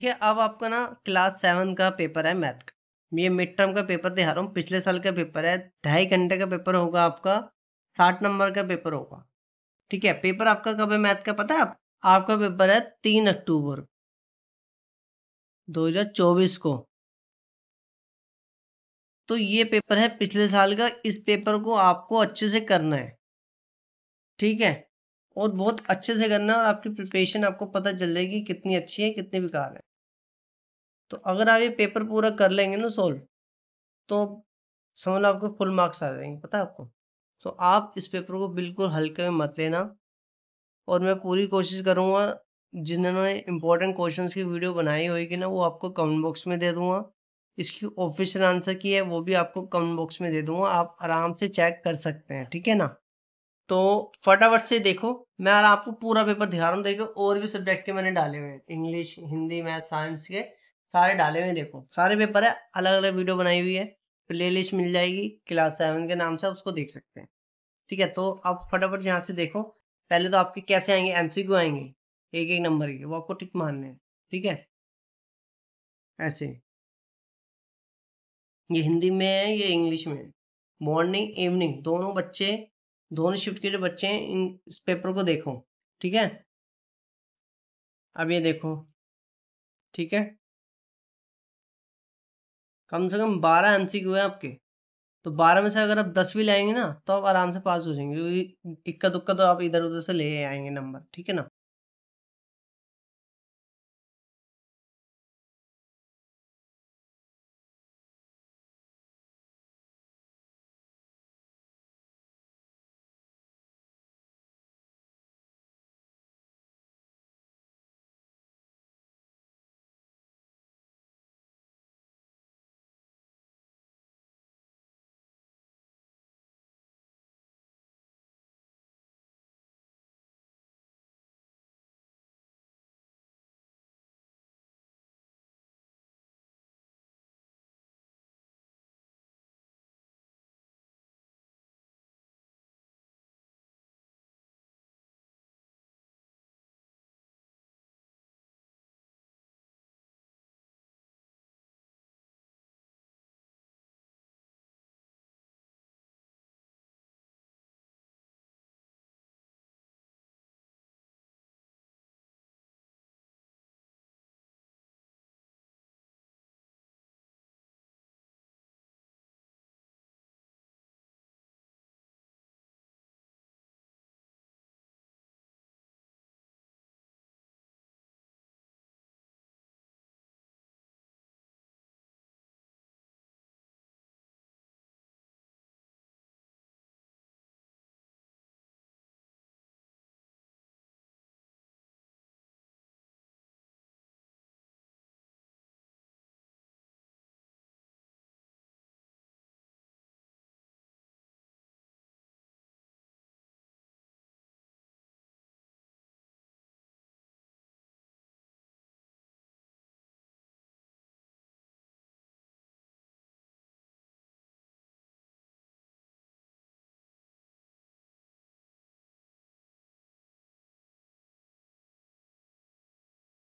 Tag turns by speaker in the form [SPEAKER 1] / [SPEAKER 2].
[SPEAKER 1] ठीक है अब आपका ना क्लास सेवन का पेपर है मैथ का ये मिड टर्म का पेपर दिखा रहा हूँ पिछले साल का पेपर है ढाई घंटे का पेपर होगा आपका साठ नंबर का पेपर होगा ठीक है पेपर आपका कब है मैथ का पता है आप? आपका पेपर है तीन अक्टूबर 2024 को तो ये पेपर है पिछले साल का इस पेपर को आपको अच्छे से करना है ठीक है और बहुत अच्छे से करना है और आपकी प्रिपरेशन आपको पता चल जाएगी कितनी अच्छी है कितनी बेकार है तो अगर आप ये पेपर पूरा कर लेंगे ना सोल्व तो समझ लो आपको फुल मार्क्स आ जाएंगे पता है आपको तो आप इस पेपर को बिल्कुल हल्के में मत लेना और मैं पूरी कोशिश करूँगा जिन्होंने इंपॉर्टेंट क्वेश्चन की वीडियो बनाई होगी ना वो आपको कमेंट बॉक्स में दे दूंगा इसकी ऑफिशियल आंसर की है वो भी आपको कमेंट बॉक्स में दे दूँगा आप आराम से चेक कर सकते हैं ठीक है ना तो फटाफट से देखो मैं आपको पूरा पेपर दिखा रहा हूँ देखो और भी सब्जेक्ट के मैंने डाले हुए हैं इंग्लिश हिंदी मैथ साइंस के सारे डाले हुए देखो सारे पेपर है अलग अलग वीडियो बनाई हुई है प्ले लिस्ट मिल जाएगी क्लास सेवन के नाम से उसको देख सकते हैं ठीक है तो आप फटाफट यहाँ से देखो पहले तो आपके कैसे आएंगे एमसीक्यू आएंगे एक एक नंबर के वो आपको टिक मारने हैं ठीक है ऐसे ये हिंदी में है ये इंग्लिश में है मॉर्निंग इवनिंग दोनों बच्चे दोनों शिफ्ट के जो बच्चे हैं इन इस पेपर को देखो ठीक है अब ये देखो ठीक है कम से कम बारह एम सी क्यू है आपके तो बारह में से अगर आप दस भी लाएंगे ना तो आप आराम से पास हो जाएंगे क्योंकि इक्का दुक्का तो आप इधर उधर से ले आएंगे नंबर ठीक है ना